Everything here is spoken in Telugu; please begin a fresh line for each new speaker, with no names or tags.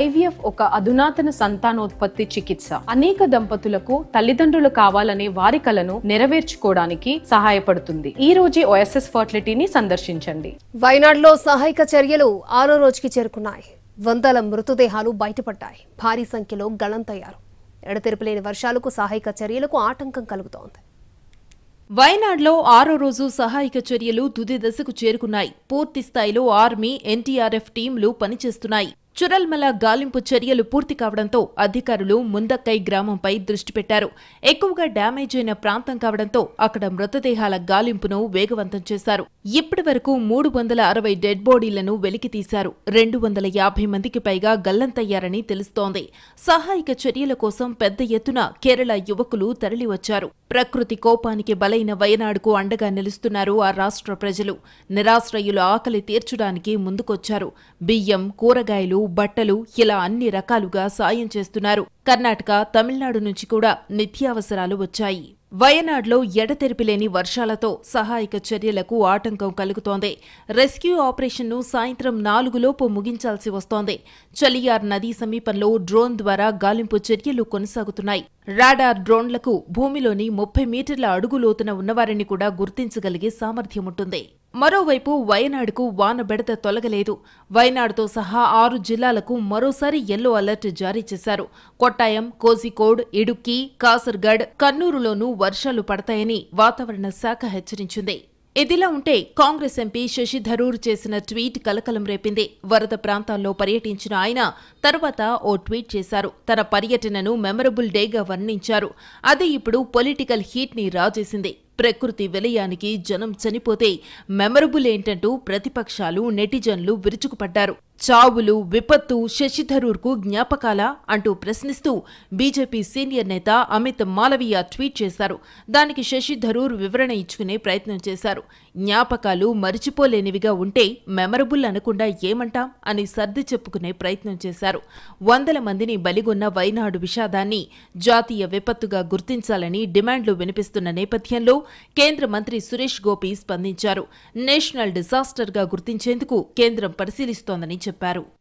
ఐవీఎఫ్ ఒక అధునాతన సంతానోత్పత్తి చికిత్స అనేక దంపతులకు తల్లిదండ్రులు
కావాలనే వారి కలను నెరవేర్చుకోవడానికి సహాయపడుతుంది ఈ రోజే ఓఎస్ఎస్ ఫర్టిలిటీని సందర్శించండి వైనాడులో సహాయక చర్యలు ఆరో రోజుకి చేరుకున్నాయి వందల మృతదేహాలు బయటపడ్డాయి భారీ సంఖ్యలో గళంతయ్యారు ఎడతెరపలేని వర్షాలకు సహాయక చర్యలకు ఆటంకం కలుగుతోంది వయనాడ్లో ఆరో రోజు సహాయక చర్యలు తుది
దశకు చేరుకున్నాయి పూర్తి స్థాయిలో ఆర్మీ ఎన్టీఆర్ఎఫ్ టీంలు పనిచేస్తున్నాయి చురల్మల గాలింపు చర్యలు పూర్తి కావడంతో అధికారులు ముందక్కై గ్రామంపై దృష్టి పెట్టారు ఎక్కువగా డ్యామేజ్ అయిన ప్రాంతం కావడంతో అక్కడ మృతదేహాల గాలింపును వేగవంతం చేశారు ఇప్పటి వరకు మూడు వందల అరవై డెడ్ బాడీలను వెలికితీశారు రెండు వందల యాభై మందికి పైగా గల్లంతయ్యారని తెలుస్తోంది సహాయక చర్యల కోసం పెద్ద ఎత్తున కేరళ యువకులు తరలివచ్చారు ప్రకృతి కోపానికి బలైన వయనాడుకు అండగా నిలుస్తున్నారు ఆ రాష్ట్ర ప్రజలు నిరాశ్రయుల ఆకలి తీర్చడానికి ముందుకొచ్చారు బియ్యం కూరగాయలు బట్టలు ఇలా అన్ని రకాలుగా సాయం చేస్తున్నారు కర్ణాటక తమిళనాడు నుంచి కూడా నిత్యావసరాలు వచ్చాయి వయనాడ్లో ఎడతెరిపిలేని వర్షాలతో సహాయక చర్యలకు ఆటంకం కలుగుతోంది రెస్క్యూ ఆపరేషన్ను సాయంత్రం నాలుగులోపు ముగించాల్సి వస్తోంది చలియార్ నదీ సమీపంలో డ్రోన్ ద్వారా గాలింపు చర్యలు కొనసాగుతున్నాయి రాడార్ డ్రోన్లకు భూమిలోని ముప్పై మీటర్ల అడుగులోతున ఉన్నవారిని కూడా గుర్తించగలిగే సామర్థ్యం ఉంటుంది మరోవైపు వయనాడుకు వాన బెడత తొలగలేదు వయనాడుతో సహా ఆరు జిల్లాలకు మరోసారి ఎల్లో అలర్ట్ జారీ చేశారు కొట్టాయం కోజికోడ్ ఇడుక్కి కాసర్గఢ్ కన్నూరులోనూ వర్షాలు పడతాయని వాతావరణ శాఖ హెచ్చరించింది ఇదిలా ఉంటే కాంగ్రెస్ ఎంపీ శశి థరూర్ చేసిన ట్వీట్ కలకలం రేపింది వరద ప్రాంతాల్లో పర్యటించిన ఆయన తర్వాత ఓ ట్వీట్ చేశారు తన పర్యటనను మెమరబుల్ డేగా వర్ణించారు అది ఇప్పుడు పొలిటికల్ హీట్ ని రాజేసింది ప్రకృతి విలయానికి జనం చనిపోతే మెమరబుల్ ఏంటంటూ ప్రతిపక్షాలు నెటిజన్లు విరుచుకుపడ్డారు చావులు విపత్తు శశిథరూర్కు జ్ఞాపకాలా అంటూ ప్రశ్నిస్తూ బీజేపీ సీనియర్ నేత అమిత్ మాలవీయ ట్వీట్ చేశారు దానికి శశిధరూర్ వివరణ ఇచ్చుకునే ప్రయత్నం చేశారు జ్ఞాపకాలు మరిచిపోలేనివిగా ఉంటే మెమరబుల్ అనకుండా ఏమంటాం అని సర్ది చెప్పుకునే ప్రయత్నం చేశారు వందల మందిని బలిగొన్న వైనాడు విషాదాన్ని జాతీయ విపత్తుగా గుర్తించాలని డిమాండ్లు వినిపిస్తున్న నేపథ్యంలో కేంద్ర మంత్రి సురేష్ గోపి స్పందించారు నేషనల్ డిజాస్టర్గా గుర్తించేందుకు కేంద్రం పరిశీలిస్తోందని చెప్పారు